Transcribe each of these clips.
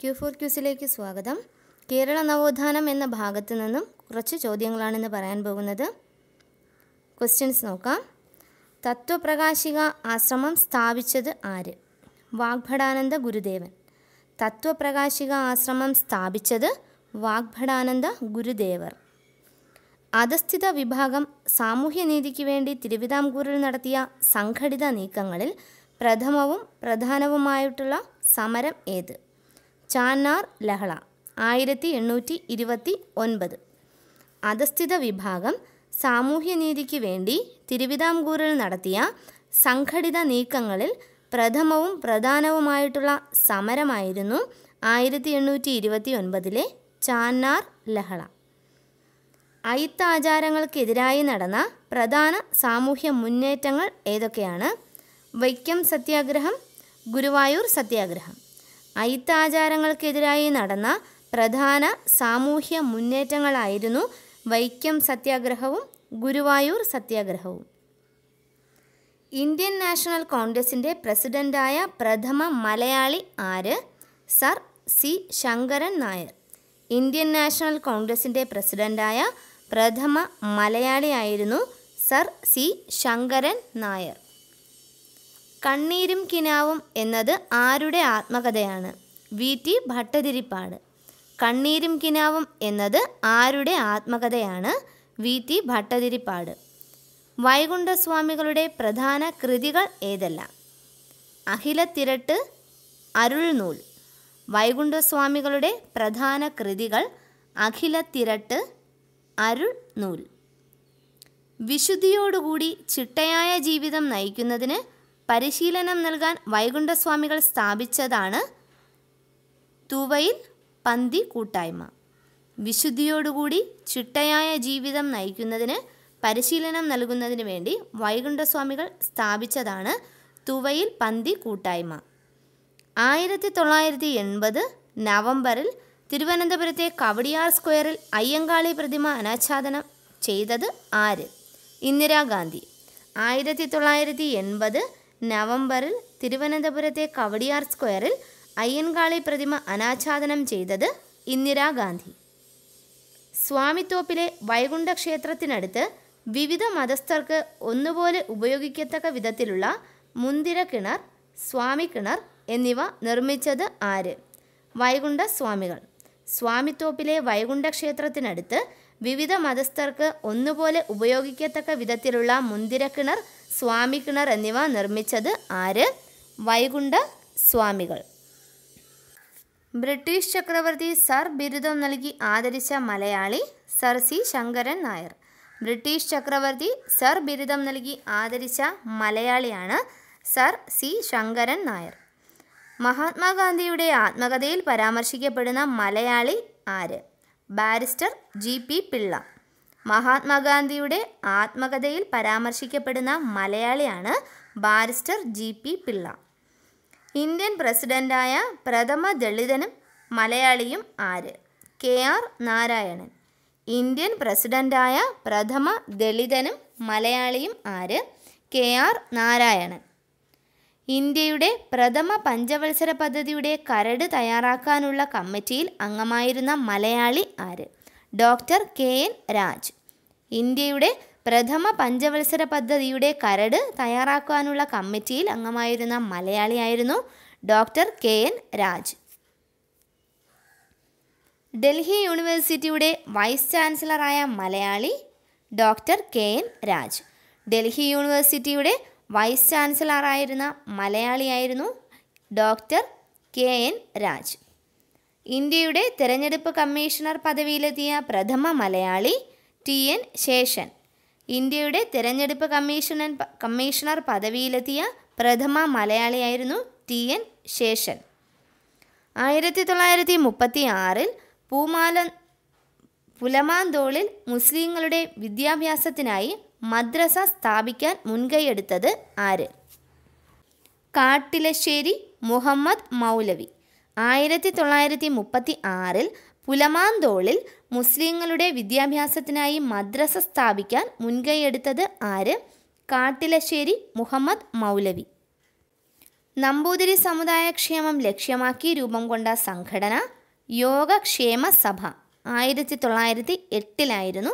Q four ക്യൂസിലേക്ക് സ്വാഗതം കേരള നവോത്ഥാനം എന്ന ഭാഗത്തു നിന്നും കുറച്ച് ചോദ്യങ്ങളാണെന്ന് പറയാൻ പോകുന്നത് ക്വസ്റ്റ്യൻസ് നോക്കാം തത്വപ്രകാശിക ആശ്രമം സ്ഥാപിച്ചത് ആര് വാഗ്ഭടാനന്ദ ഗുരുദേവൻ തത്വപ്രകാശിക ആശ്രമം സ്ഥാപിച്ചത് വാഗ്ഭടാനന്ദ ഗുരുദേവർ അധസ്ഥിത വിഭാഗം സാമൂഹ്യനീതിക്ക് വേണ്ടി തിരുവിതാംകൂറിൽ നടത്തിയ സംഘടിത നീക്കങ്ങളിൽ പ്രഥമവും പ്രധാനവുമായിട്ടുള്ള സമരം ഏത് ചാനാർ ലഹള ആയിരത്തി എണ്ണൂറ്റി ഇരുപത്തി ഒൻപത് അധസ്ഥിത വിഭാഗം സാമൂഹ്യനീതിക്ക് വേണ്ടി തിരുവിതാംകൂറിൽ നടത്തിയ സംഘടിത നീക്കങ്ങളിൽ പ്രഥമവും പ്രധാനവുമായിട്ടുള്ള സമരമായിരുന്നു ആയിരത്തി എണ്ണൂറ്റി ഇരുപത്തി ഒൻപതിലെ ചാനാർ ലഹള അയിത്താചാരങ്ങൾക്കെതിരായി നടന്ന പ്രധാന സാമൂഹ്യ മുന്നേറ്റങ്ങൾ ഏതൊക്കെയാണ് വൈക്കം സത്യാഗ്രഹം ഗുരുവായൂർ സത്യാഗ്രഹം അയിത്താചാരങ്ങൾക്കെതിരായി നടന്ന പ്രധാന സാമൂഹ്യ മുന്നേറ്റങ്ങളായിരുന്നു വൈക്കം സത്യാഗ്രഹവും ഗുരുവായൂർ സത്യാഗ്രഹവും ഇന്ത്യൻ നാഷണൽ കോൺഗ്രസിൻ്റെ പ്രസിഡൻ്റായ പ്രഥമ മലയാളി ആര് sir C Sankaran Nair Indian National കോൺഗ്രസിൻ്റെ പ്രസിഡൻ്റായ പ്രഥമ മലയാളിയായിരുന്നു സർ സി ശങ്കരൻ നായർ കണ്ണീരും കിനാവും എന്നത് ആരുടെ ആത്മകഥയാണ് വി ടി ഭട്ടതിരിപ്പാട് കണ്ണീരും കിനാവും എന്നത് ആരുടെ ആത്മകഥയാണ് വി ടി ഭട്ടതിരിപ്പാട് വൈകുണ്ഠസ്വാമികളുടെ പ്രധാന കൃതികൾ ഏതെല്ലാം അഖിലത്തിരട്ട് അരുൾനൂൽ വൈകുണ്ഠസ്വാമികളുടെ പ്രധാന കൃതികൾ അഖിലത്തിരട്ട് അരുൾ നൂൽ വിശുദ്ധിയോടുകൂടി ചിട്ടയായ ജീവിതം നയിക്കുന്നതിന് പരിശീലനം നൽകാൻ വൈകുണ്ഠസ്വാമികൾ സ്ഥാപിച്ചതാണ് തുവയിൽ പന്തി കൂട്ടായ്മ വിശുദ്ധിയോടുകൂടി ചിട്ടയായ ജീവിതം നയിക്കുന്നതിന് പരിശീലനം നൽകുന്നതിന് വേണ്ടി വൈകുണ്ഠസ്വാമികൾ സ്ഥാപിച്ചതാണ് തുവയിൽ പന്തി കൂട്ടായ്മ ആയിരത്തി തൊള്ളായിരത്തി എൺപത് നവംബറിൽ തിരുവനന്തപുരത്തെ കവടിയാർ സ്ക്വയറിൽ അയ്യങ്കാളി പ്രതിമ അനാച്ഛാദനം ചെയ്തത് ആര് ഇന്ദിരാഗാന്ധി ആയിരത്തി തൊള്ളായിരത്തി എൺപത് നവംബറിൽ തിരുവനന്തപുരത്തെ കവടിയാർ സ്ക്വയറിൽ അയ്യൻകാളി പ്രതിമ അനാച്ഛാദനം ചെയ്തത് ഇന്ദിരാഗാന്ധി സ്വാമിത്തോപ്പിലെ വൈകുണ്ഠ ക്ഷേത്രത്തിനടുത്ത് വിവിധ മതസ്ഥർക്ക് ഒന്നുപോലെ ഉപയോഗിക്കത്തക്ക വിധത്തിലുള്ള മുന്തിര കിണർ സ്വാമി കിണർ എന്നിവ നിർമ്മിച്ചത് ആര് വൈകുണ്ഠ സ്വാമികൾ സ്വാമിത്തോപ്പിലെ വൈകുണ്ഠ ക്ഷേത്രത്തിനടുത്ത് വിവിധ മതസ്ഥർക്ക് ഒന്നുപോലെ ഉപയോഗിക്കത്തക്ക വിധത്തിലുള്ള മുന്തിര കിണർ കിണർ എന്നിവ നിർമ്മിച്ചത് ആര് വൈകുണ്ഠ സ്വാമികൾ ബ്രിട്ടീഷ് ചക്രവർത്തി സർ ബിരുദം നൽകി ആദരിച്ച Malayali sir C Sankaran Nair British ചക്രവർത്തി സർ ബിരുദം നൽകി ആദരിച്ച മലയാളിയാണ് സർ സി ശങ്കരൻ നായർ മഹാത്മാഗാന്ധിയുടെ ആത്മകഥയിൽ പരാമർശിക്കപ്പെടുന്ന മലയാളി ആര് ബാരിസ്റ്റർ ജി പി പിള്ള മഹാത്മാഗാന്ധിയുടെ ആത്മകഥയിൽ പരാമർശിക്കപ്പെടുന്ന മലയാളിയാണ് barrister G P Pillai Indian പ്രസിഡൻ്റായ പ്രഥമ ദളിതനും മലയാളിയും ആര് കെ ആർ നാരായണൻ ഇന്ത്യൻ പ്രസിഡൻ്റായ പ്രഥമ ദളിതനും മലയാളിയും ആര് കെ ആർ നാരായണൻ ഇന്ത്യയുടെ പ്രഥമ പഞ്ചവത്സര പദ്ധതിയുടെ കരട് തയ്യാറാക്കാനുള്ള കമ്മിറ്റിയിൽ അംഗമായിരുന്ന മലയാളി ആര് ഡോക്ടർ കെ എൻ രാജ് ഇന്ത്യയുടെ പ്രഥമ പഞ്ചവത്സര പദ്ധതിയുടെ കരട് തയ്യാറാക്കാനുള്ള കമ്മിറ്റിയിൽ അംഗമായിരുന്ന മലയാളിയായിരുന്നു doctor K N Raj Delhi യൂണിവേഴ്സിറ്റിയുടെ വൈസ് ചാൻസലറായ Malayali doctor K N Raj Delhi യൂണിവേഴ്സിറ്റിയുടെ വൈസ് ചാൻസലറായിരുന്ന മലയാളിയായിരുന്നു ഡോക്ടർ കെ എൻ രാജ് ഇന്ത്യയുടെ തെരഞ്ഞെടുപ്പ് കമ്മീഷണർ പദവിയിലെത്തിയ പ്രഥമ മലയാളി ടി എൻ ശേഷൻ ഇന്ത്യയുടെ തെരഞ്ഞെടുപ്പ് കമ്മീഷണൻ കമ്മീഷണർ പദവിയിലെത്തിയ പ്രഥമ മലയാളിയായിരുന്നു ടി എൻ ശേഷൻ ആയിരത്തി തൊള്ളായിരത്തി മുപ്പത്തി ആറിൽ പൂമാല പുലമാന്തോളിൽ മുസ്ലിങ്ങളുടെ വിദ്യാഭ്യാസത്തിനായി മദ്രസ സ്ഥാപിക്കാൻ മുൻകൈയെടുത്തത് ആര് കാട്ടിലശ്ശേരി മുഹമ്മദ് മൗലവി ആയിരത്തി തൊള്ളായിരത്തി മുപ്പത്തി ആറിൽ പുലമാന്തോളിൽ മുസ്ലിങ്ങളുടെ വിദ്യാഭ്യാസത്തിനായി മദ്രസ സ്ഥാപിക്കാൻ മുൻകൈയെടുത്തത് ആര് കാട്ടിലശ്ശേരി മുഹമ്മദ് മൗലവി നമ്പൂതിരി സമുദായക്ഷേമം ലക്ഷ്യമാക്കി രൂപം കൊണ്ട സംഘടന യോഗക്ഷേമ സഭ ആയിരത്തി തൊള്ളായിരത്തി എട്ടിലായിരുന്നു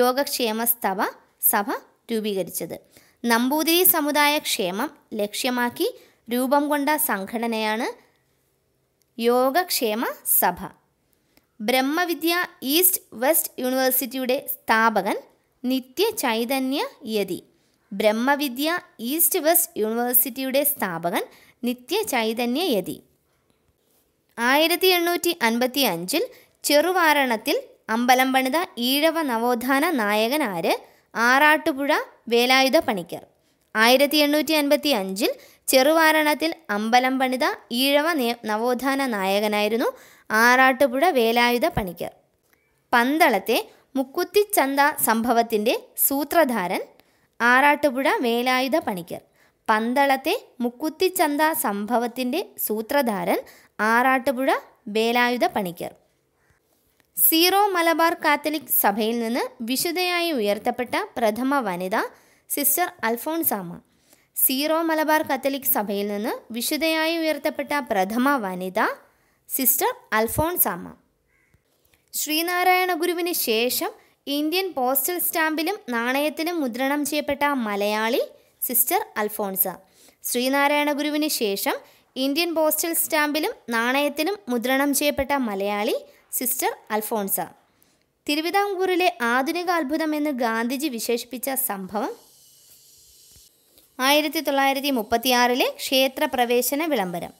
യോഗക്ഷേമ സഭ സഭ രൂപീകരിച്ചത് നമ്പൂതിരി സമുദായക്ഷേമം ലക്ഷ്യമാക്കി രൂപം കൊണ്ട സംഘടനയാണ് യോഗക്ഷേമ സഭ ബ്രഹ്മവിദ്യ ഈസ്റ്റ് വെസ്റ്റ് യൂണിവേഴ്സിറ്റിയുടെ സ്ഥാപകൻ നിത്യ ചൈതന്യ യതി ബ്രഹ്മവിദ്യ ഈസ്റ്റ് വെസ്റ്റ് യൂണിവേഴ്സിറ്റിയുടെ സ്ഥാപകൻ നിത്യ ചൈതന്യ യതി ആയിരത്തി എണ്ണൂറ്റി അൻപത്തി അഞ്ചിൽ ചെറുവാരണത്തിൽ അമ്പലം പണിത ഈഴവ നവോത്ഥാന നായകനാര് ആറാട്ടുപുഴ വേലായുധ പണിക്കർ ആയിരത്തി എണ്ണൂറ്റി അൻപത്തി അഞ്ചിൽ ചെറുവാരണത്തിൽ അമ്പലം പണിത ഈഴവ നവോത്ഥാന നായകനായിരുന്നു ആറാട്ടുപുഴ വേലായുധ പണിക്കർ പന്തളത്തെ മുക്കുത്തിച്ചന്ത സംഭവത്തിൻ്റെ സൂത്രധാരൻ ആറാട്ടുപുഴ വേലായുധ പണിക്കർ പന്തളത്തെ മുക്കുത്തിച്ചന്ത സംഭവത്തിൻ്റെ സൂത്രധാരൻ ആറാട്ടുപുഴ വേലായുധ പണിക്കർ സീറോ മലബാർ കാത്തലിക് സഭയിൽ നിന്ന് വിശുദ്ധയായി ഉയർത്തപ്പെട്ട പ്രഥമ വനിത sister Alphonsamma Syro Malabar Catholic സഭയിൽ നിന്ന് വിശുദ്ധയായി ഉയർത്തപ്പെട്ട പ്രഥമ വനിത സിസ്റ്റർ അമ്മ ശ്രീനാരായണ ഗുരുവിന് ശേഷം ഇന്ത്യൻ പോസ്റ്റൽ സ്റ്റാമ്പിലും നാണയത്തിലും മുദ്രണം ചെയ്യപ്പെട്ട മലയാളി സിസ്റ്റർ അൽഫോൺസ ശ്രീനാരായണ ഗുരുവിന് ശേഷം ഇന്ത്യൻ പോസ്റ്റൽ സ്റ്റാമ്പിലും നാണയത്തിലും മുദ്രണം ചെയ്യപ്പെട്ട മലയാളി സിസ്റ്റർ അൽഫോൺസ തിരുവിതാംകൂറിലെ ആധുനിക അത്ഭുതം എന്ന് ഗാന്ധിജി വിശേഷിപ്പിച്ച സംഭവം ആയിരത്തി തൊള്ളായിരത്തി മുപ്പത്തിയാറിലെ ക്ഷേത്രപ്രവേശന വിളംബരം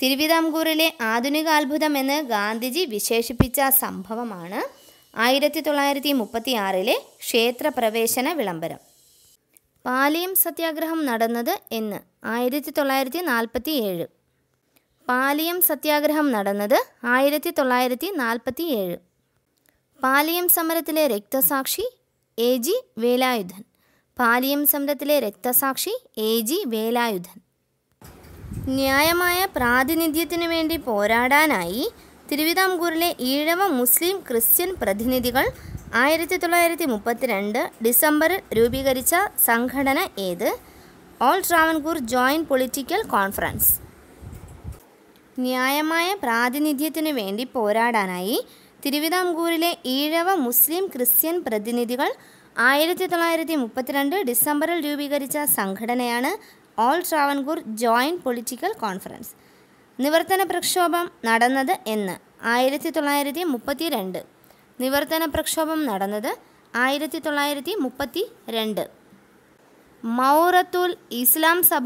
തിരുവിതാംകൂറിലെ ആധുനിക അത്ഭുതം എന്ന് ഗാന്ധിജി വിശേഷിപ്പിച്ച സംഭവമാണ് ആയിരത്തി തൊള്ളായിരത്തി മുപ്പത്തിയാറിലെ ക്ഷേത്രപ്രവേശന വിളംബരം പാലിയം സത്യാഗ്രഹം നടന്നത് എന്ന് ആയിരത്തി തൊള്ളായിരത്തി നാൽപ്പത്തി ഏഴ് പാലിയം സത്യാഗ്രഹം നടന്നത് ആയിരത്തി തൊള്ളായിരത്തി നാൽപ്പത്തി ഏഴ് പാലിയം സമരത്തിലെ രക്തസാക്ഷി എ ജി വേലായുധൻ പാലിയം സമരത്തിലെ രക്തസാക്ഷി എ ജി വേലായുധൻ ന്യായമായ പ്രാതിനിധ്യത്തിനു വേണ്ടി പോരാടാനായി തിരുവിതാംകൂറിലെ ഈഴവ മുസ്ലിം ക്രിസ്ത്യൻ പ്രതിനിധികൾ ആയിരത്തി തൊള്ളായിരത്തി മുപ്പത്തിരണ്ട് ഡിസംബറിൽ രൂപീകരിച്ച സംഘടന ഏത് all Travancore joint political conference ന്യായമായ പ്രാതിനിധ്യത്തിനു വേണ്ടി പോരാടാനായി തിരുവിതാംകൂറിലെ ഈഴവ മുസ്ലിം ക്രിസ്ത്യൻ പ്രതിനിധികൾ ആയിരത്തി തൊള്ളായിരത്തി മുപ്പത്തിരണ്ട് ഡിസംബറിൽ രൂപീകരിച്ച സംഘടനയാണ് all Travancore joint political conference നിവർത്തന പ്രക്ഷോഭം നടന്നത് എന്ന് ആയിരത്തി തൊള്ളായിരത്തി മുപ്പത്തി രണ്ട് നിവർത്തന പ്രക്ഷോഭം നടന്നത് ആയിരത്തി തൊള്ളായിരത്തി മുപ്പത്തി രണ്ട് മൗറത്തുൽ ഇസ്ലാം സഭ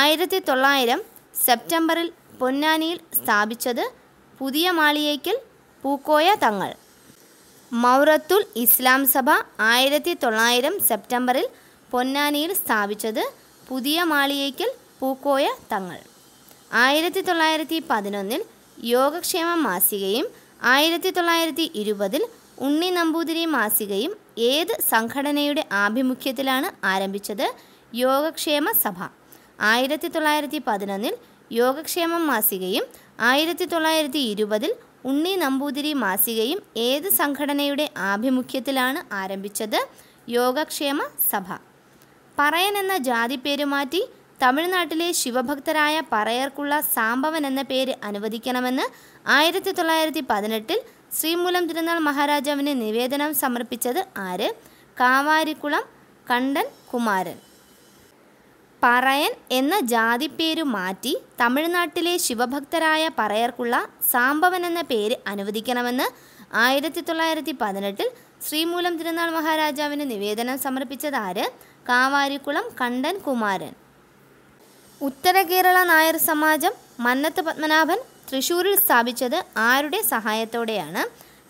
ആയിരത്തി തൊള്ളായിരം സെപ്റ്റംബറിൽ പൊന്നാനിയിൽ സ്ഥാപിച്ചത് പുതിയ മാളിയേക്കൽ പൂക്കോയ തങ്ങൾ മൗറത്തുൽ ഇസ്ലാം സഭ ആയിരത്തി തൊള്ളായിരം സെപ്റ്റംബറിൽ പൊന്നാനിയിൽ സ്ഥാപിച്ചത് പുതിയ മാളിയേക്കൽ പൂക്കോയ തങ്ങൾ ആയിരത്തി തൊള്ളായിരത്തി പതിനൊന്നിൽ യോഗക്ഷേമ മാസികയും ആയിരത്തി തൊള്ളായിരത്തി ഇരുപതിൽ ഉണ്ണി നമ്പൂതിരി മാസികയും ഏത് സംഘടനയുടെ ആഭിമുഖ്യത്തിലാണ് ആരംഭിച്ചത് യോഗക്ഷേമ സഭ ആയിരത്തി തൊള്ളായിരത്തി പതിനൊന്നിൽ യോഗക്ഷേമം മാസികയും ആയിരത്തി തൊള്ളായിരത്തി ഇരുപതിൽ ഉണ്ണി നമ്പൂതിരി മാസികയും ഏത് സംഘടനയുടെ ആഭിമുഖ്യത്തിലാണ് ആരംഭിച്ചത് യോഗക്ഷേമ സഭ പറയൻ എന്ന ജാതി പേര് മാറ്റി തമിഴ്നാട്ടിലെ ശിവഭക്തരായ പറയർക്കുള്ള സാംബവൻ എന്ന പേര് അനുവദിക്കണമെന്ന് ആയിരത്തി തൊള്ളായിരത്തി പതിനെട്ടിൽ ശ്രീമൂലം തിരുനാൾ മഹാരാജാവിന് നിവേദനം സമർപ്പിച്ചത് ആര് കാവാരിക്കുളം കണ്ടൻ കുമാരൻ പറയൻ എന്ന ജാതിപ്പേരു മാറ്റി തമിഴ്നാട്ടിലെ ശിവഭക്തരായ പറയർക്കുള്ള സാംബവൻ എന്ന പേര് അനുവദിക്കണമെന്ന് ആയിരത്തി തൊള്ളായിരത്തി പതിനെട്ടിൽ ശ്രീമൂലം തിരുനാൾ മഹാരാജാവിന് നിവേദനം സമർപ്പിച്ചതാര് കാവാരിക്കുളം കണ്ടൻ കുമാരൻ ഉത്തര കേരള നായർ സമാജം മന്നത്ത് പത്മനാഭൻ തൃശൂരിൽ സ്ഥാപിച്ചത് ആരുടെ സഹായത്തോടെയാണ്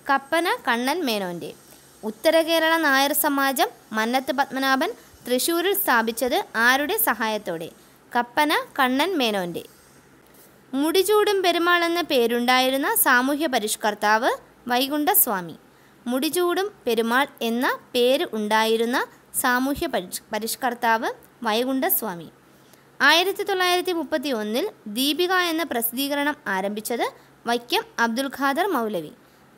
കപ്പന കണ്ണൻ മേനോൻ്റെ ഉത്തര കേരള നായർ സമാജം മന്നത്ത് പത്മനാഭൻ തൃശൂരിൽ സ്ഥാപിച്ചത് ആരുടെ സഹായത്തോടെ കപ്പന കണ്ണൻ മേനോൻ്റെ മുടിചൂടും പെരുമാൾ എന്ന പേരുണ്ടായിരുന്ന സാമൂഹ്യ പരിഷ്കർത്താവ് വൈകുണ്ഠസ്വാമി മുടിചൂടും പെരുമാൾ എന്ന പേര് ഉണ്ടായിരുന്ന സാമൂഹ്യ പരിഷ്കർത്താവ് വൈകുണ്ഠസ്വാമി ആയിരത്തി തൊള്ളായിരത്തി മുപ്പത്തി ഒന്നിൽ ദീപിക എന്ന പ്രസിദ്ധീകരണം ആരംഭിച്ചത് വൈക്കം അബ്ദുൽ ഖാദർ മൗലവി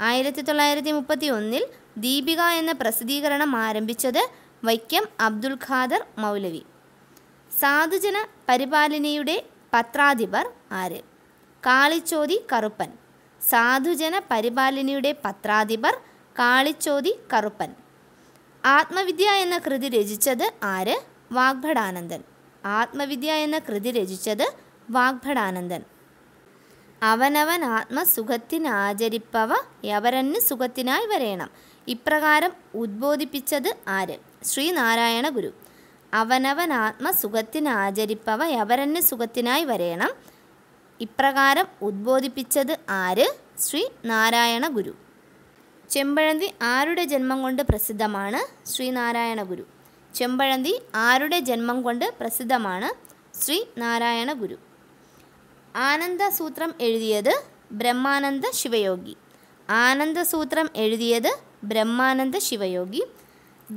ആയിരത്തി തൊള്ളായിരത്തി മുപ്പത്തി ഒന്നിൽ ദീപിക എന്ന പ്രസിദ്ധീകരണം ആരംഭിച്ചത് വൈക്കം അബ്ദുൽ ഖാദർ മൗലവി സാധുജന പരിപാലനയുടെ പത്രാധിപർ ആര് കാളിച്ചോതി കറുപ്പൻ സാധുജന പരിപാലനയുടെ പത്രാധിപർ കാളിച്ചോതി കറുപ്പൻ ആത്മവിദ്യ എന്ന കൃതി രചിച്ചത് ആര് വാഗ്ഭടാനന്ദൻ ആത്മവിദ്യ എന്ന കൃതി രചിച്ചത് വാഗ്ഭടാനന്ദൻ അവനവൻ ആത്മസുഖത്തിനാചരിപ്പവ യവരന് സുഖത്തിനായി വരയണം ഇപ്രകാരം ഉദ്ബോധിപ്പിച്ചത് ആര് ശ്രീനാരായണ ഗുരു അവനവൻ ആത്മസുഖത്തിനാചരിപ്പവ യവരന്യ സുഖത്തിനായി വരേണം ഇപ്രകാരം ഉദ്ബോധിപ്പിച്ചത് ആര് ശ്രീ നാരായണ ഗുരു ചെമ്പഴന്തി ആരുടെ ജന്മം കൊണ്ട് പ്രസിദ്ധമാണ് ശ്രീനാരായണ ഗുരു ചെമ്പഴന്തി ആരുടെ ജന്മം കൊണ്ട് പ്രസിദ്ധമാണ് ശ്രീ നാരായണ ഗുരു ആനന്ദസൂത്രം എഴുതിയത് ബ്രഹ്മാനന്ദ ശിവയോഗി ആനന്ദസൂത്രം എഴുതിയത് ബ്രഹ്മാനന്ദ ശിവയോഗി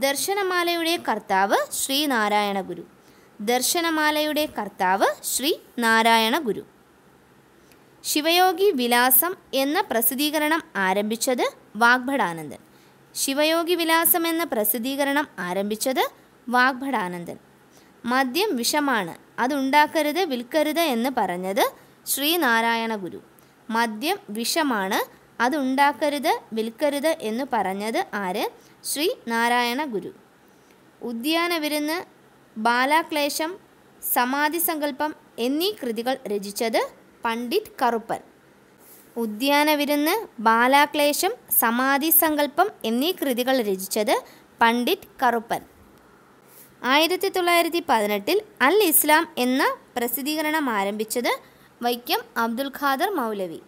ദർശനമാലയുടെ കർത്താവ് ശ്രീ നാരായണ ഗുരു ദർശനമാലയുടെ കർത്താവ് ശ്രീ നാരായണ ഗുരു ശിവയോഗി വിലാസം എന്ന പ്രസിദ്ധീകരണം ആരംഭിച്ചത് വാഗ്ഭടാനന്ദൻ ശിവയോഗി വിലാസം എന്ന പ്രസിദ്ധീകരണം ആരംഭിച്ചത് വാഗ്ഭടാനന്ദൻ മദ്യം വിഷമാണ് അതുണ്ടാക്കരുത് വിൽക്കരുത് എന്ന് പറഞ്ഞത് ശ്രീനാരായണ ഗുരു മദ്യം വിഷമാണ് അതുണ്ടാക്കരുത് വിൽക്കരുത് എന്ന് പറഞ്ഞത് ആര് ശ്രീ നാരായണ ഗുരു ഉദ്യാന വിരുന്ന് ബാലാക്ലേശം സമാധി സങ്കല്പം എന്നീ കൃതികൾ രചിച്ചത് പണ്ഡിറ്റ് കറുപ്പൻ ഉദ്യാന വിരുന്ന് ബാലാക്ലേശം സമാധി സങ്കല്പം എന്നീ കൃതികൾ രചിച്ചത് പണ്ഡിറ്റ് കറുപ്പൻ ആയിരത്തി തൊള്ളായിരത്തി പതിനെട്ടിൽ അൽ ഇസ്ലാം എന്ന പ്രസിദ്ധീകരണം ആരംഭിച്ചത് വൈക്കം അബ്ദുൽ ഖാദർ മൗലവി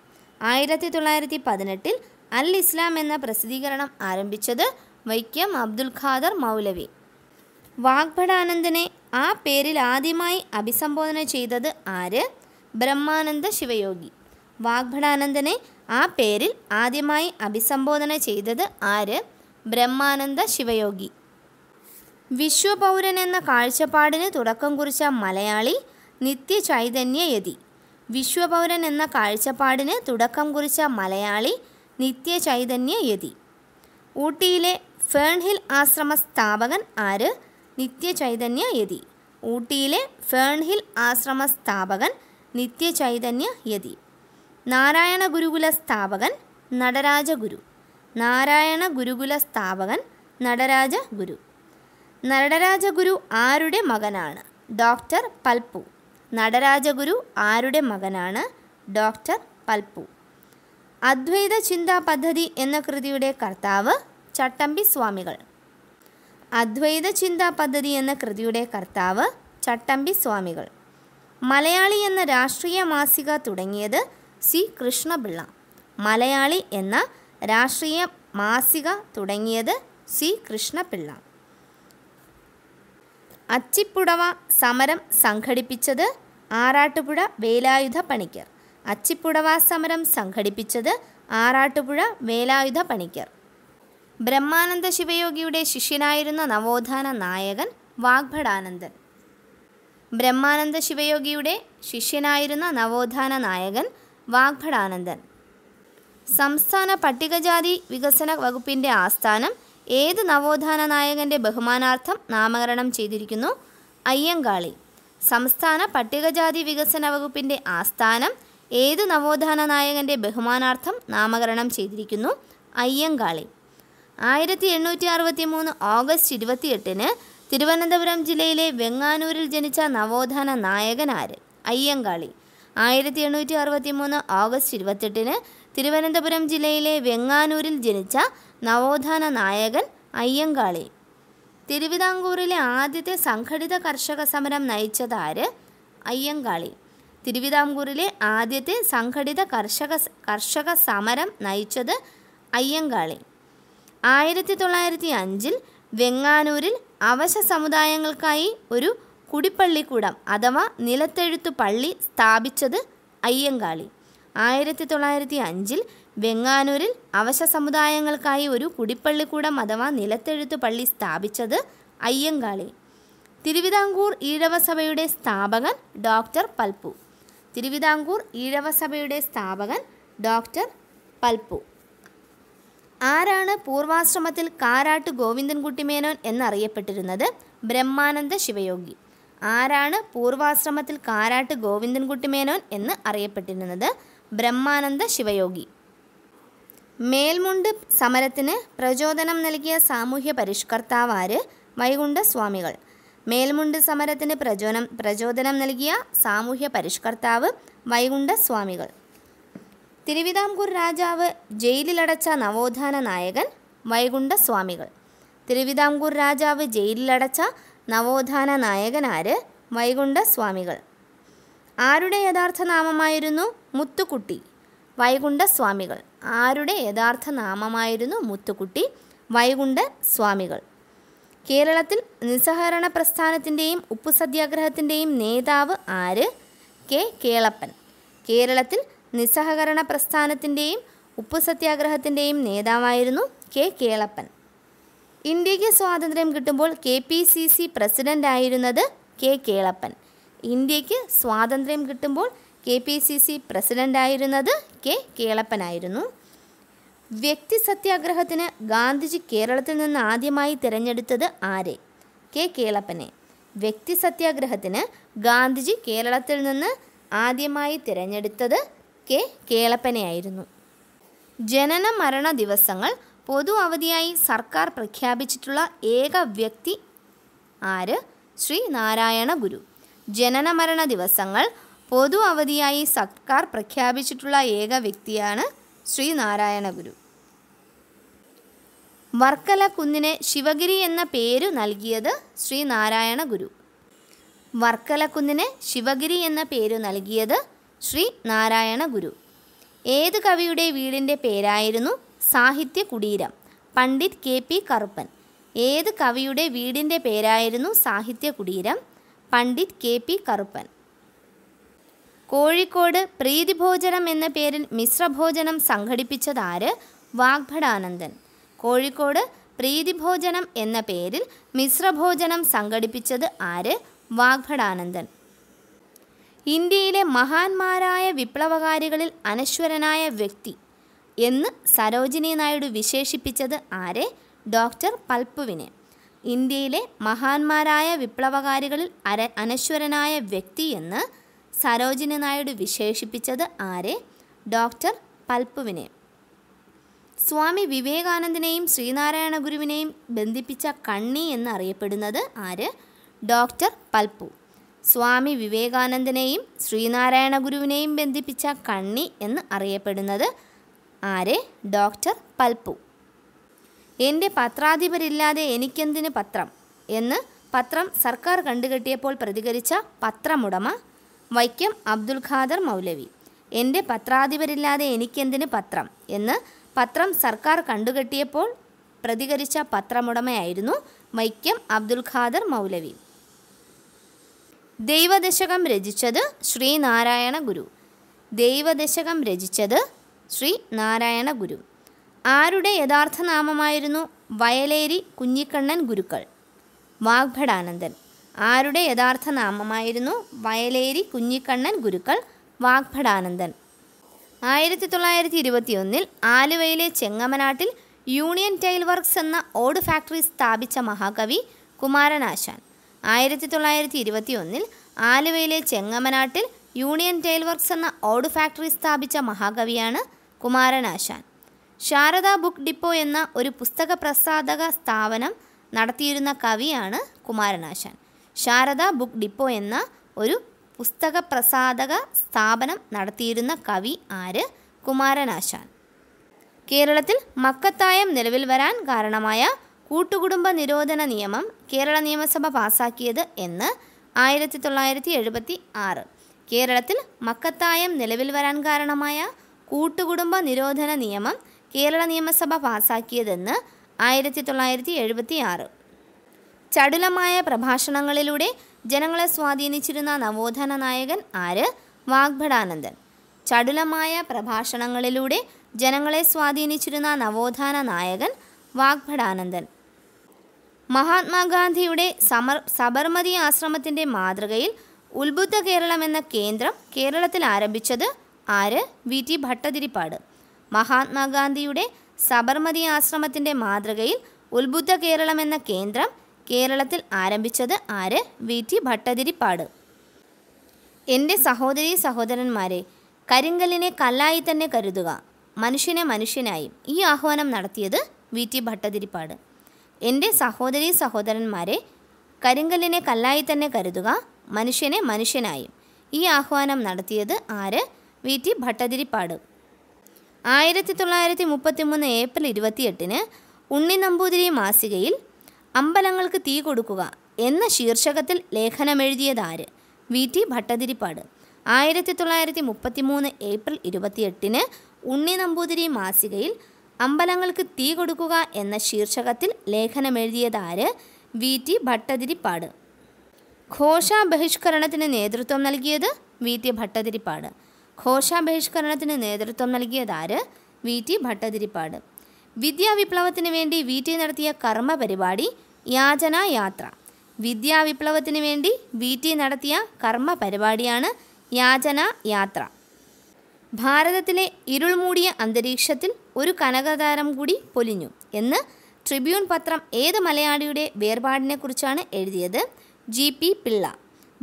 ആയിരത്തി തൊള്ളായിരത്തി പതിനെട്ടിൽ അൽ ഇസ്ലാം എന്ന പ്രസിദ്ധീകരണം ആരംഭിച്ചത് വൈക്കം അബ്ദുൽ ഖാദർ മൗലവി വാഗ്ഭടാനന്ദനെ ആ പേരിൽ ആദ്യമായി അഭിസംബോധന ചെയ്തത് ആര് ബ്രഹ്മാനന്ദ ശിവയോഗി വാഗ്ഭടാനന്ദനെ ആ പേരിൽ ആദ്യമായി അഭിസംബോധന ചെയ്തത് ആര് ബ്രഹ്മാനന്ദ ശിവയോഗി വിശ്വപൗരൻ എന്ന കാഴ്ചപ്പാടിന് തുടക്കം കുറിച്ച മലയാളി നിത്യചൈതന്യയതി വിശ്വപൗരൻ എന്ന കാഴ്ചപ്പാടിന് തുടക്കം കുറിച്ച മലയാളി നിത്യചൈതന്യ യതി ഊട്ടിയിലെ ഫേൺഹിൽ ആശ്രമ സ്ഥാപകൻ ആര് നിത്യചൈതന്യ യതി ഊട്ടിയിലെ ഫേൺഹിൽ ആശ്രമ സ്ഥാപകൻ നിത്യചൈതന്യ യതി നാരായണ ഗുരുകുല സ്ഥാപകൻ നടരാജ ഗുരു നാരായണ ഗുരുകുല സ്ഥാപകൻ നടരാജ ഗുരു നടരാജ ഗുരു ആരുടെ മകനാണ് ഡോക്ടർ പൽപ്പു നടരാജഗുരു ആരുടെ മകനാണ് ഡോക്ടർ പൽപ്പു അദ്വൈത ചിന്താ പദ്ധതി എന്ന കൃതിയുടെ കർത്താവ് ചട്ടമ്പി സ്വാമികൾ അദ്വൈത ചിന്താ പദ്ധതി എന്ന കൃതിയുടെ കർത്താവ് ചട്ടമ്പി സ്വാമികൾ മലയാളി എന്ന രാഷ്ട്രീയ മാസിക തുടങ്ങിയത് സി കൃഷ്ണപിള്ള മലയാളി എന്ന രാഷ്ട്രീയ മാസിക തുടങ്ങിയത് സി കൃഷ്ണപിള്ള അച്ചിപ്പുടവ സമരം സംഘടിപ്പിച്ചത് ആറാട്ടുപുഴ വേലായുധ പണിക്കർ അച്ചിപ്പുടവ സമരം സംഘടിപ്പിച്ചത് ആറാട്ടുപുഴ വേലായുധ പണിക്കർ ബ്രഹ്മാനന്ദ ശിവയോഗിയുടെ ശിഷ്യനായിരുന്ന നവോത്ഥാന നായകൻ വാഗ്ഭടാനന്ദൻ ബ്രഹ്മാനന്ദ ശിവയോഗിയുടെ ശിഷ്യനായിരുന്ന നവോത്ഥാന നായകൻ വാഗ്ഭടാനന്ദൻ സംസ്ഥാന പട്ടികജാതി വികസന വകുപ്പിൻ്റെ ആസ്ഥാനം ഏത് നവോത്ഥാന നായകൻ്റെ ബഹുമാനാർത്ഥം നാമകരണം ചെയ്തിരിക്കുന്നു അയ്യങ്കാളി സംസ്ഥാന പട്ടികജാതി വികസന വകുപ്പിൻ്റെ ആസ്ഥാനം ഏത് നവോത്ഥാന നായകൻ്റെ ബഹുമാനാർത്ഥം നാമകരണം ചെയ്തിരിക്കുന്നു അയ്യങ്കാളി ആയിരത്തി എണ്ണൂറ്റി അറുപത്തി മൂന്ന് ഓഗസ്റ്റ് ഇരുപത്തിയെട്ടിന് തിരുവനന്തപുരം ജില്ലയിലെ വെങ്ങാനൂരിൽ ജനിച്ച നവോത്ഥാന നായകൻ ആര് അയ്യങ്കാളി ആയിരത്തി എണ്ണൂറ്റി അറുപത്തി മൂന്ന് ഓഗസ്റ്റ് ഇരുപത്തെട്ടിന് തിരുവനന്തപുരം ജില്ലയിലെ വെങ്ങാനൂരിൽ ജനിച്ച നവോത്ഥാന നായകൻ അയ്യങ്കാളി തിരുവിതാംകൂറിലെ ആദ്യത്തെ സംഘടിത കർഷക സമരം നയിച്ചതാര് അയ്യങ്കാളി തിരുവിതാംകൂറിലെ ആദ്യത്തെ സംഘടിത കർഷക കർഷക സമരം നയിച്ചത് അയ്യങ്കാളി ആയിരത്തി തൊള്ളായിരത്തി അഞ്ചിൽ വെങ്ങാനൂരിൽ അവശ സമുദായങ്ങൾക്കായി ഒരു കുടിപ്പള്ളിക്കൂടം അഥവാ നിലത്തെഴുത്തു പള്ളി സ്ഥാപിച്ചത് അയ്യങ്കാളി ആയിരത്തി തൊള്ളായിരത്തി അഞ്ചിൽ വെങ്ങാനൂരിൽ അവശ സമുദായങ്ങൾക്കായി ഒരു കുടിപ്പള്ളിക്കൂടം അഥവാ നിലത്തെഴുത്ത് പള്ളി സ്ഥാപിച്ചത് അയ്യങ്കാളി തിരുവിതാംകൂർ ഈഴവസഭയുടെ സ്ഥാപകൻ ഡോക്ടർ പൽപ്പു തിരുവിതാംകൂർ ഈഴവസഭയുടെ സ്ഥാപകൻ ഡോക്ടർ പൽപ്പു ആരാണ് പൂർവാശ്രമത്തിൽ കാരാട്ട് ഗോവിന്ദൻകുട്ടിമേനോൻ എന്നറിയപ്പെട്ടിരുന്നത് ബ്രഹ്മാനന്ദ ശിവയോഗി ആരാണ് പൂർവാശ്രമത്തിൽ കാരാട്ട് ഗോവിന്ദൻകുട്ടിമേനോൻ എന്ന് അറിയപ്പെട്ടിരുന്നത് ബ്രഹ്മാനന്ദ ശിവയോഗി മേൽമുണ്ട് സമരത്തിന് പ്രചോദനം നൽകിയ സാമൂഹ്യ പരിഷ്കർത്താവാര് സ്വാമികൾ മേൽമുണ്ട് സമരത്തിന് പ്രചോദനം പ്രചോദനം നൽകിയ സാമൂഹ്യ പരിഷ്കർത്താവ് സ്വാമികൾ തിരുവിതാംകൂർ രാജാവ് ജയിലിലടച്ച നവോത്ഥാന നായകൻ സ്വാമികൾ തിരുവിതാംകൂർ രാജാവ് ജയിലിലടച്ച നവോത്ഥാന നായകനാര് സ്വാമികൾ ആരുടെ യഥാർത്ഥ നാമമായിരുന്നു മുത്തുക്കുട്ടി വൈകുണ്ഠസ്വാമികൾ ആരുടെ യഥാർത്ഥ നാമമായിരുന്നു മുത്തുക്കുട്ടി വൈകുണ്ഠ സ്വാമികൾ കേരളത്തിൽ നിസ്സഹകരണ പ്രസ്ഥാനത്തിൻ്റെയും ഉപ്പു സത്യാഗ്രഹത്തിൻ്റെയും നേതാവ് ആര് കെ കേളപ്പൻ കേരളത്തിൽ നിസ്സഹകരണ പ്രസ്ഥാനത്തിൻ്റെയും ഉപ്പു സത്യാഗ്രഹത്തിൻ്റെയും നേതാവായിരുന്നു കെ കേളപ്പൻ ഇന്ത്യക്ക് സ്വാതന്ത്ര്യം കിട്ടുമ്പോൾ കെ പി സി സി പ്രസിഡൻ്റായിരുന്നത് കെ കേളപ്പൻ ഇന്ത്യക്ക് സ്വാതന്ത്ര്യം കിട്ടുമ്പോൾ കെ പി സി സി പ്രസിഡൻ്റായിരുന്നത് കെ കേളപ്പനായിരുന്നു വ്യക്തി സത്യാഗ്രഹത്തിന് ഗാന്ധിജി കേരളത്തിൽ നിന്ന് ആദ്യമായി തിരഞ്ഞെടുത്തത് ആരെ കെ കേളപ്പനെ വ്യക്തി സത്യാഗ്രഹത്തിന് ഗാന്ധിജി കേരളത്തിൽ നിന്ന് ആദ്യമായി തിരഞ്ഞെടുത്തത് കെ കേളപ്പനെയായിരുന്നു ജനന മരണ ദിവസങ്ങൾ പൊതു അവധിയായി സർക്കാർ പ്രഖ്യാപിച്ചിട്ടുള്ള ഏക വ്യക്തി ആര് ശ്രീ നാരായണ ഗുരു മരണ ദിവസങ്ങൾ പൊതു അവധിയായി സർക്കാർ പ്രഖ്യാപിച്ചിട്ടുള്ള ഏക വ്യക്തിയാണ് ശ്രീനാരായണ ഗുരു വർക്കല കുന്നിന് ശിവഗിരി എന്ന പേരു നൽകിയത് ശ്രീനാരായണ ഗുരു വർക്കല കുന്നിന് ശിവഗിരി എന്ന പേരു നൽകിയത് ശ്രീ നാരായണ ഗുരു ഏത് കവിയുടെ വീടിൻ്റെ പേരായിരുന്നു സാഹിത്യ കുടീരം പണ്ഡിറ്റ് കെ പി കറുപ്പൻ ഏത് കവിയുടെ വീടിൻ്റെ പേരായിരുന്നു സാഹിത്യ കുടീരം പണ്ഡിറ്റ് കെ പി കറുപ്പൻ കോഴിക്കോട് പ്രീതിഭോജനം എന്ന പേരിൽ മിശ്രഭോജനം സംഘടിപ്പിച്ചതാര് വാഗ്ഭടാനന്ദൻ കോഴിക്കോട് പ്രീതിഭോജനം എന്ന പേരിൽ മിശ്രഭോജനം സംഘടിപ്പിച്ചത് ആര് വാഗ്ഭടാനന്ദൻ ഇന്ത്യയിലെ മഹാന്മാരായ വിപ്ലവകാരികളിൽ അനശ്വരനായ വ്യക്തി എന്ന് സരോജിനി നായിഡു വിശേഷിപ്പിച്ചത് ആരെ ഡോക്ടർ പൽപ്പുവിനെ ഇന്ത്യയിലെ മഹാന്മാരായ വിപ്ലവകാരികളിൽ അര അനശ്വരനായ വ്യക്തി എന്ന് സരോജിനി നായിഡു വിശേഷിപ്പിച്ചത് ആരെ ഡോക്ടർ പൽപ്പുവിനെ സ്വാമി വിവേകാനന്ദനെയും ശ്രീനാരായണ ഗുരുവിനെയും ബന്ധിപ്പിച്ച കണ്ണി എന്നറിയപ്പെടുന്നത് ആര് ഡോക്ടർ പൽപ്പു സ്വാമി വിവേകാനന്ദനെയും ശ്രീനാരായണ ഗുരുവിനെയും ബന്ധിപ്പിച്ച കണ്ണി എന്ന് അറിയപ്പെടുന്നത് ആരെ ഡോക്ടർ പൽപ്പു എൻ്റെ പത്രാധിപരില്ലാതെ എനിക്കെന്തിന് പത്രം എന്ന് പത്രം സർക്കാർ കണ്ടുകെട്ടിയപ്പോൾ പ്രതികരിച്ച പത്രമുടമ വൈക്കം അബ്ദുൽ ഖാദർ മൗലവി എൻ്റെ പത്രാധിപരില്ലാതെ എനിക്കെന്തിന് പത്രം എന്ന് പത്രം സർക്കാർ കണ്ടുകെട്ടിയപ്പോൾ പ്രതികരിച്ച പത്രമുടമയായിരുന്നു വൈക്കം അബ്ദുൽ ഖാദർ മൗലവി ദൈവദശകം രചിച്ചത് ശ്രീനാരായണ ഗുരു ദൈവദശകം രചിച്ചത് ശ്രീ നാരായണ ഗുരു ആരുടെ യഥാർത്ഥ നാമമായിരുന്നു വയലേരി കുഞ്ഞിക്കണ്ണൻ ഗുരുക്കൾ വാഗ്ഭടാനന്ദൻ ആരുടെ യഥാർത്ഥ നാമമായിരുന്നു വയലേരി കുഞ്ഞിക്കണ്ണൻ ഗുരുക്കൾ വാഗ്ഭടാനന്ദൻ ആയിരത്തി തൊള്ളായിരത്തി ഇരുപത്തിയൊന്നിൽ ആലുവയിലെ ചെങ്ങമനാട്ടിൽ യൂണിയൻ ടൈൽ വർക്ക്സ് എന്ന ഓട് ഫാക്ടറി സ്ഥാപിച്ച മഹാകവി കുമാരനാശാൻ ആയിരത്തി തൊള്ളായിരത്തി ഒന്നിൽ ആലുവയിലെ ചെങ്ങമനാട്ടിൽ യൂണിയൻ ടൈൽ വർക്ക്സ് എന്ന ഓട് ഫാക്ടറി സ്ഥാപിച്ച മഹാകവിയാണ് കുമാരനാശാൻ ശാരദ ബുക്ക് ഡിപ്പോ എന്ന ഒരു പുസ്തക പ്രസാധക സ്ഥാപനം നടത്തിയിരുന്ന കവിയാണ് കുമാരനാശാൻ ശാരദ ബുക്ക് ഡിപ്പോ എന്ന ഒരു പുസ്തക പ്രസാധക സ്ഥാപനം നടത്തിയിരുന്ന കവി ആര് കുമാരനാശാൻ കേരളത്തിൽ മക്കത്തായം നിലവിൽ വരാൻ കാരണമായ കൂട്ടുകുടുംബ നിരോധന നിയമം കേരള നിയമസഭ പാസാക്കിയത് എന്ന് ആയിരത്തി തൊള്ളായിരത്തി എഴുപത്തി ആറ് കേരളത്തിൽ മക്കത്തായം നിലവിൽ വരാൻ കാരണമായ കൂട്ടുകുടുംബ നിരോധന നിയമം കേരള നിയമസഭ പാസാക്കിയതെന്ന് ആയിരത്തി തൊള്ളായിരത്തി എഴുപത്തി ആറ് ചടുലമായ പ്രഭാഷണങ്ങളിലൂടെ ജനങ്ങളെ സ്വാധീനിച്ചിരുന്ന നവോത്ഥാന നായകൻ ആര് വാഗ്ഭടാനന്ദൻ ചടുലമായ പ്രഭാഷണങ്ങളിലൂടെ ജനങ്ങളെ സ്വാധീനിച്ചിരുന്ന നവോത്ഥാന നായകൻ വാഗ്ഭടാനന്ദൻ മഹാത്മാഗാന്ധിയുടെ സമർ സബർമതി ആശ്രമത്തിൻ്റെ മാതൃകയിൽ ഉത്ബുദ്ധ കേരളം എന്ന കേന്ദ്രം കേരളത്തിൽ ആരംഭിച്ചത് ആര് വി ടി ഭട്ടതിരിപ്പാട് മഹാത്മാഗാന്ധിയുടെ സബർമതി ആശ്രമത്തിൻ്റെ മാതൃകയിൽ ഉത്ബുദ്ധ കേരളം എന്ന കേന്ദ്രം കേരളത്തിൽ ആരംഭിച്ചത് ആര് വി ടി ഭട്ടതിരിപ്പാട് എൻ്റെ സഹോദരി സഹോദരന്മാരെ കരിങ്കല്ലിനെ കല്ലായി തന്നെ കരുതുക മനുഷ്യനെ മനുഷ്യനായും ഈ ആഹ്വാനം നടത്തിയത് വി ടി ഭട്ടതിരിപ്പാട് എൻ്റെ സഹോദരി സഹോദരന്മാരെ കരിങ്കല്ലിനെ കല്ലായി തന്നെ കരുതുക മനുഷ്യനെ മനുഷ്യനായും ഈ ആഹ്വാനം നടത്തിയത് ആര് വി ടി ഭട്ടതിരിപ്പാട് ആയിരത്തി തൊള്ളായിരത്തി മൂന്ന് ഏപ്രിൽ ഇരുപത്തിയെട്ടിന് ഉണ്ണി നമ്പൂതിരി മാസികയിൽ അമ്പലങ്ങൾക്ക് തീ കൊടുക്കുക എന്ന ശീർഷകത്തിൽ ലേഖനമെഴുതിയതാര് വി ടി ഭട്ടതിരിപ്പാട് ആയിരത്തി തൊള്ളായിരത്തി മുപ്പത്തി മൂന്ന് ഏപ്രിൽ ഇരുപത്തിയെട്ടിന് ഉണ്ണി നമ്പൂതിരി മാസികയിൽ അമ്പലങ്ങൾക്ക് തീ കൊടുക്കുക എന്ന ശീർഷകത്തിൽ ലേഖനമെഴുതിയതാര് വി ടി ഭട്ടതിരിപ്പാട് ഘോഷ ബഹിഷ്കരണത്തിന് നേതൃത്വം നൽകിയത് വി ടി ഭട്ടതിരിപ്പാട് ഘോഷ ബഹിഷ്കരണത്തിന് നേതൃത്വം നൽകിയതാര് വി ടി ഭട്ടതിരിപ്പാട് വിദ്യാവിപ്ലവത്തിന് വേണ്ടി വി ടി നടത്തിയ കർമ്മ പരിപാടി യാചനായാത്ര വിദ്യാവിപ്ലവത്തിന് വേണ്ടി വി ടി നടത്തിയ കർമ്മ പരിപാടിയാണ് യാചനായാത്ര ഭാരതത്തിലെ ഇരുൾമൂടിയ അന്തരീക്ഷത്തിൽ ഒരു കനകതാരം കൂടി പൊലിഞ്ഞു എന്ന് ട്രിബ്യൂൺ പത്രം ഏത് മലയാളിയുടെ വേർപാടിനെക്കുറിച്ചാണ് എഴുതിയത് ജി പി പിള്ള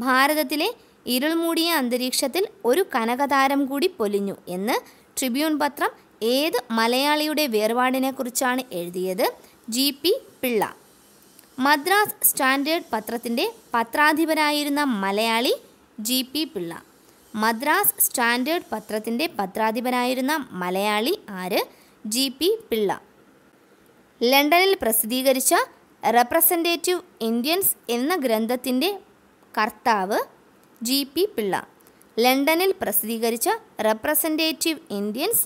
ഭാരതത്തിലെ ഇരുൾമൂടിയ അന്തരീക്ഷത്തിൽ ഒരു കനകതാരം കൂടി പൊലിഞ്ഞു എന്ന് ട്രിബ്യൂൺ പത്രം ഏത് മലയാളിയുടെ വേർപാടിനെക്കുറിച്ചാണ് എഴുതിയത് G P Pillai Madras standard പത്രത്തിൻ്റെ പത്രാധിപരായിരുന്ന Malayali G P Pillai Madras standard പത്രത്തിൻ്റെ പത്രാധിപരായിരുന്ന മലയാളി ആര് ജി പി പിള്ള ലണ്ടനിൽ പ്രസിദ്ധീകരിച്ച റെപ്രസെൻറ്റേറ്റീവ് ഇന്ത്യൻസ് എന്ന ഗ്രന്ഥത്തിൻ്റെ കർത്താവ് ജി പി പിള്ള ലണ്ടനിൽ പ്രസിദ്ധീകരിച്ച റെപ്രസെൻറ്റേറ്റീവ് ഇന്ത്യൻസ്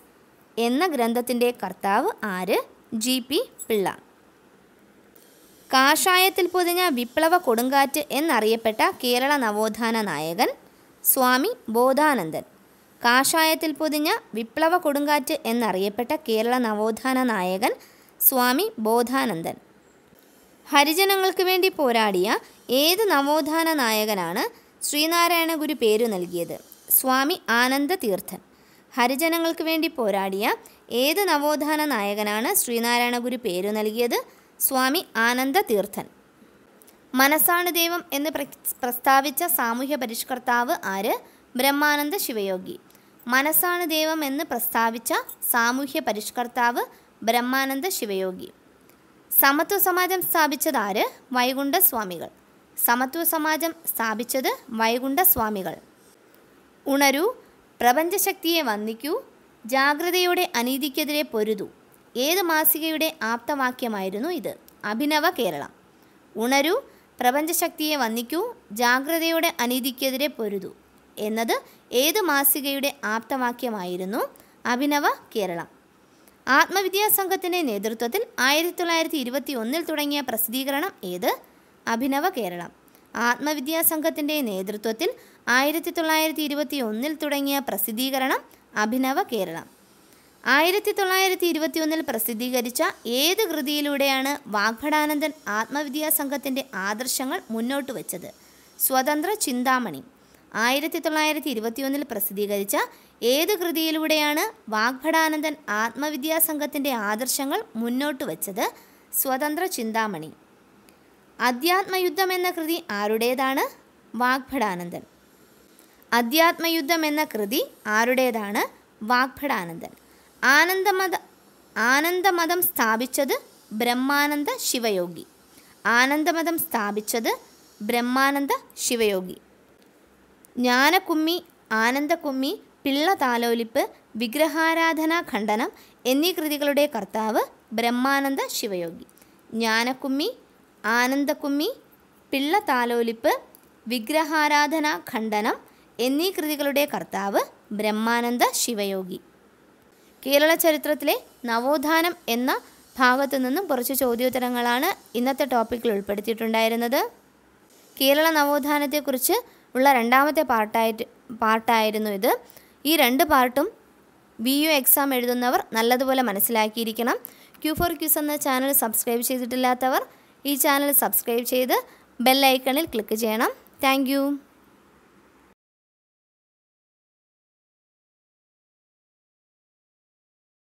എന്ന ഗ്രന്ഥത്തിൻ്റെ കർത്താവ് ആര് ജി പി പിള്ള കാഷായത്തിൽ പൊതിഞ്ഞ വിപ്ലവ കൊടുങ്കാറ്റ് എന്നറിയപ്പെട്ട കേരള നവോത്ഥാന നായകൻ സ്വാമി ബോധാനന്ദൻ കാഷായത്തിൽ പൊതിഞ്ഞ വിപ്ലവ കൊടുങ്കാറ്റ് എന്നറിയപ്പെട്ട കേരള നവോത്ഥാന നായകൻ സ്വാമി ബോധാനന്ദൻ ഹരിജനങ്ങൾക്ക് വേണ്ടി പോരാടിയ ഏത് നവോത്ഥാന നായകനാണ് ശ്രീനാരായണ ഗുരു പേരു നൽകിയത് സ്വാമി ആനന്ദ തീർത്ഥൻ ഹരിജനങ്ങൾക്ക് വേണ്ടി പോരാടിയ ഏത് നവോത്ഥാന നായകനാണ് ശ്രീനാരായണ ഗുരു പേരു നൽകിയത് സ്വാമി ആനന്ദ തീർത്ഥൻ മനസ്സാണ് ദൈവം എന്ന് പ്രസ്താവിച്ച സാമൂഹ്യ പരിഷ്കർത്താവ് ആര് ബ്രഹ്മാനന്ദ ശിവയോഗി മനസ്സാണ് ദൈവം എന്ന് പ്രസ്താവിച്ച സാമൂഹ്യ പരിഷ്കർത്താവ് ബ്രഹ്മാനന്ദ ശിവയോഗി സമത്വ സമാജം സ്ഥാപിച്ചത് ആര് വൈകുണ്ഠ സ്വാമികൾ സമത്വ സമാജം സ്ഥാപിച്ചത് വൈകുണ്ഠ സ്വാമികൾ ഉണരൂ പ്രപഞ്ചശക്തിയെ വന്ദിക്കൂ ജാഗ്രതയോടെ അനീതിക്കെതിരെ പൊരുതൂ ഏത് മാസികയുടെ ആപ്തവാക്യമായിരുന്നു ഇത് അഭിനവ കേരളം ഉണരൂ പ്രപഞ്ചശക്തിയെ വന്ദിക്കൂ ജാഗ്രതയോടെ അനീതിക്കെതിരെ പൊരുതു എന്നത് ഏത് മാസികയുടെ ആപ്തവാക്യമായിരുന്നു അഭിനവ കേരളം ആത്മവിദ്യാ സംഘത്തിൻ്റെ നേതൃത്വത്തിൽ ആയിരത്തി തൊള്ളായിരത്തി ഇരുപത്തി ഒന്നിൽ തുടങ്ങിയ പ്രസിദ്ധീകരണം ഏത് അഭിനവ കേരളം ആത്മവിദ്യാ സംഘത്തിൻ്റെ നേതൃത്വത്തിൽ ആയിരത്തി തൊള്ളായിരത്തി ഇരുപത്തി ഒന്നിൽ തുടങ്ങിയ പ്രസിദ്ധീകരണം അഭിനവ കേരളം ആയിരത്തി തൊള്ളായിരത്തി ഇരുപത്തിയൊന്നിൽ പ്രസിദ്ധീകരിച്ച ഏത് കൃതിയിലൂടെയാണ് വാഗ്ഭടാനന്ദൻ ആത്മവിദ്യാ സംഘത്തിൻ്റെ ആദർശങ്ങൾ മുന്നോട്ട് വെച്ചത് സ്വതന്ത്ര ചിന്താമണി ആയിരത്തി തൊള്ളായിരത്തി ഇരുപത്തിയൊന്നിൽ പ്രസിദ്ധീകരിച്ച ഏത് കൃതിയിലൂടെയാണ് വാഗ്ഭടാനന്ദൻ ആത്മവിദ്യാ സംഘത്തിൻ്റെ ആദർശങ്ങൾ മുന്നോട്ട് വെച്ചത് സ്വതന്ത്ര ചിന്താമണി അധ്യാത്മയുദ്ധം എന്ന കൃതി ആരുടേതാണ് വാഗ്ഭടാനന്ദൻ അധ്യാത്മയുദ്ധം എന്ന കൃതി ആരുടേതാണ് വാഗ്ഭടാനന്ദൻ ആനന്ദമത ആനന്ദമതം സ്ഥാപിച്ചത് ബ്രഹ്മാനന്ദ ശിവയോഗി ആനന്ദമതം സ്ഥാപിച്ചത് ബ്രഹ്മാനന്ദ ശിവയോഗി ജ്ഞാനക്കുമ്മി ആനന്ദക്കുമ്മി പിള്ള താലോലിപ്പ് വിഗ്രഹാരാധനാ ഖണ്ഡനം എന്നീ കൃതികളുടെ കർത്താവ് ബ്രഹ്മാനന്ദ ശിവയോഗി ജ്ഞാനക്കുമ്മി ആനന്ദക്കുമ്മി പിള്ള താലോലിപ്പ് വിഗ്രഹാരാധനാ ഖണ്ഡനം എന്നീ കൃതികളുടെ കർത്താവ് ബ്രഹ്മാനന്ദ ശിവയോഗി കേരള ചരിത്രത്തിലെ നവോത്ഥാനം എന്ന ഭാഗത്തു നിന്നും കുറച്ച് ചോദ്യോത്തരങ്ങളാണ് ഇന്നത്തെ ടോപ്പിക്കിൽ ഉൾപ്പെടുത്തിയിട്ടുണ്ടായിരുന്നത് കേരള നവോത്ഥാനത്തെക്കുറിച്ച് ഉള്ള രണ്ടാമത്തെ പാർട്ടായിട്ട് പാർട്ടായിരുന്നു ഇത് ഈ രണ്ട് പാർട്ടും ബി യു എക്സാം എഴുതുന്നവർ നല്ലതുപോലെ മനസ്സിലാക്കിയിരിക്കണം ക്യൂ ഫോർ ക്യൂസ് എന്ന ചാനൽ സബ്സ്ക്രൈബ് ചെയ്തിട്ടില്ലാത്തവർ ഈ ചാനൽ സബ്സ്ക്രൈബ് ചെയ്ത് ബെല്ലൈക്കണിൽ ക്ലിക്ക് ചെയ്യണം താങ്ക്